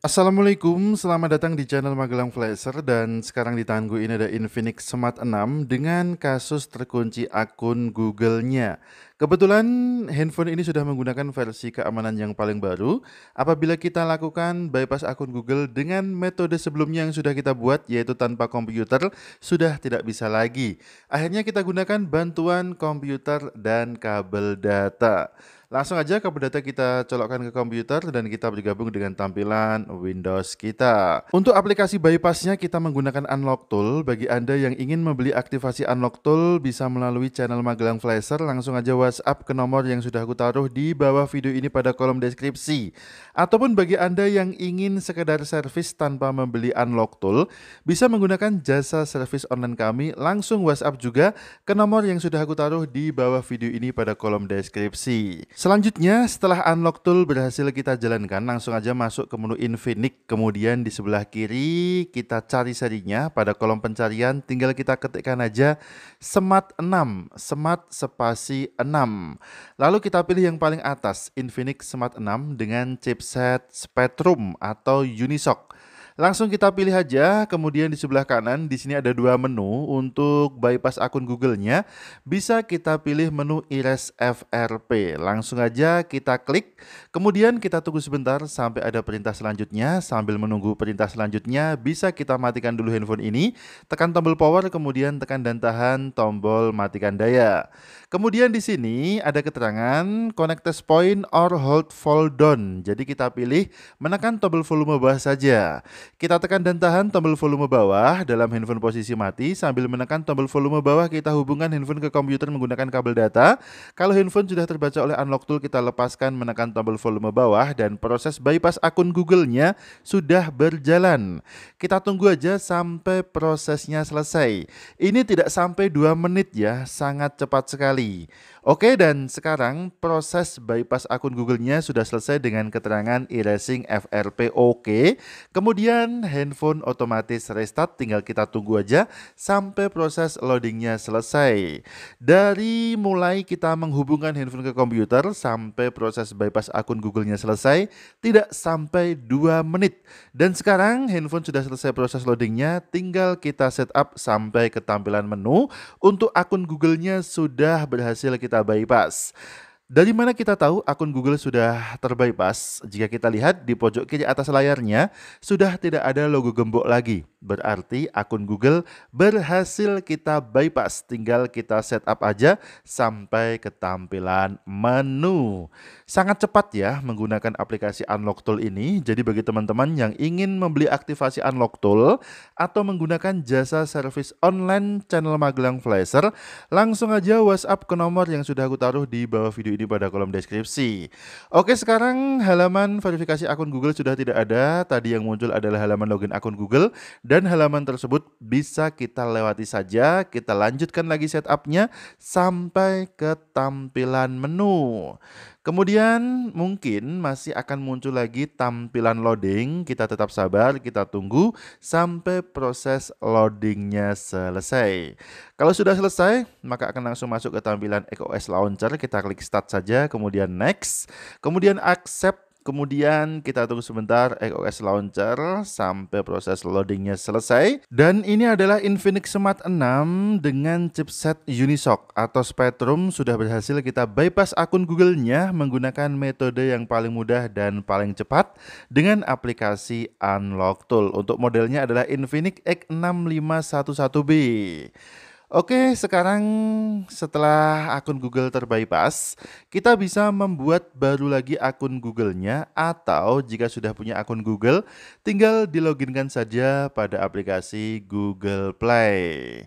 Assalamualaikum, selamat datang di channel Magelang Flasher dan sekarang di tangan gue ini ada Infinix Smart 6 dengan kasus terkunci akun Google-nya. Kebetulan handphone ini sudah menggunakan versi keamanan yang paling baru. Apabila kita lakukan bypass akun Google dengan metode sebelumnya yang sudah kita buat yaitu tanpa komputer sudah tidak bisa lagi. Akhirnya kita gunakan bantuan komputer dan kabel data. Langsung aja ke data kita colokkan ke komputer dan kita bergabung dengan tampilan Windows kita. Untuk aplikasi bypassnya kita menggunakan Unlock Tool. Bagi Anda yang ingin membeli aktivasi Unlock Tool bisa melalui channel Magelang Flasher. Langsung aja WhatsApp ke nomor yang sudah aku taruh di bawah video ini pada kolom deskripsi. Ataupun bagi Anda yang ingin sekedar servis tanpa membeli Unlock Tool, bisa menggunakan jasa servis online kami. Langsung WhatsApp juga ke nomor yang sudah aku taruh di bawah video ini pada kolom deskripsi. Selanjutnya setelah unlock tool berhasil kita jalankan langsung aja masuk ke menu Infinix kemudian di sebelah kiri kita cari serinya pada kolom pencarian tinggal kita ketikkan aja Smart 6 Smart spasi 6 lalu kita pilih yang paling atas Infinix Smart 6 dengan chipset Spectrum atau Unisoc Langsung kita pilih aja, kemudian di sebelah kanan di sini ada dua menu untuk bypass akun Google-nya. Bisa kita pilih menu Iris FRP. Langsung aja kita klik, kemudian kita tunggu sebentar sampai ada perintah selanjutnya. Sambil menunggu perintah selanjutnya, bisa kita matikan dulu handphone ini, tekan tombol power, kemudian tekan dan tahan tombol matikan daya. Kemudian di sini ada keterangan connect test point or hold fold down. Jadi kita pilih menekan tombol volume bawah saja. Kita tekan dan tahan tombol volume bawah dalam handphone posisi mati sambil menekan tombol volume bawah kita hubungkan handphone ke komputer menggunakan kabel data. Kalau handphone sudah terbaca oleh unlock tool kita lepaskan menekan tombol volume bawah dan proses bypass akun Google-nya sudah berjalan. Kita tunggu aja sampai prosesnya selesai. Ini tidak sampai 2 menit ya, sangat cepat sekali. Oke dan sekarang proses bypass akun Google-nya sudah selesai dengan keterangan erasing FRP oke. Kemudian Kemudian handphone otomatis restart, tinggal kita tunggu aja sampai proses loadingnya selesai. Dari mulai kita menghubungkan handphone ke komputer sampai proses bypass akun Google-nya selesai, tidak sampai 2 menit. Dan sekarang handphone sudah selesai proses loadingnya, tinggal kita setup sampai ke tampilan menu. Untuk akun Google-nya sudah berhasil kita bypass. Dari mana kita tahu akun Google sudah terbypass? Jika kita lihat di pojok kiri atas layarnya, sudah tidak ada logo gembok lagi. Berarti akun Google berhasil kita bypass, tinggal kita setup aja sampai ke tampilan menu. Sangat cepat ya menggunakan aplikasi Unlock Tool ini. Jadi bagi teman-teman yang ingin membeli aktivasi Unlock Tool atau menggunakan jasa service online channel Magelang Flasher, langsung aja WhatsApp ke nomor yang sudah aku taruh di bawah video ini pada kolom deskripsi. Oke, sekarang halaman verifikasi akun Google sudah tidak ada. Tadi yang muncul adalah halaman login akun Google dan halaman tersebut bisa kita lewati saja. Kita lanjutkan lagi setupnya sampai ke tampilan menu. Kemudian mungkin masih akan muncul lagi tampilan loading. Kita tetap sabar, kita tunggu sampai proses loadingnya selesai. Kalau sudah selesai, maka akan langsung masuk ke tampilan EcoS Launcher. Kita klik start saja, kemudian next, kemudian accept Kemudian kita tunggu sebentar iOS Launcher sampai proses loadingnya selesai. Dan ini adalah Infinix Smart 6 dengan chipset Unisoc atau Spectrum sudah berhasil kita bypass akun Google-nya menggunakan metode yang paling mudah dan paling cepat dengan aplikasi Unlock Tool. Untuk modelnya adalah Infinix X6511B. Oke, sekarang setelah akun Google terbypass, kita bisa membuat baru lagi akun Google-nya atau jika sudah punya akun Google, tinggal diloginkan saja pada aplikasi Google Play.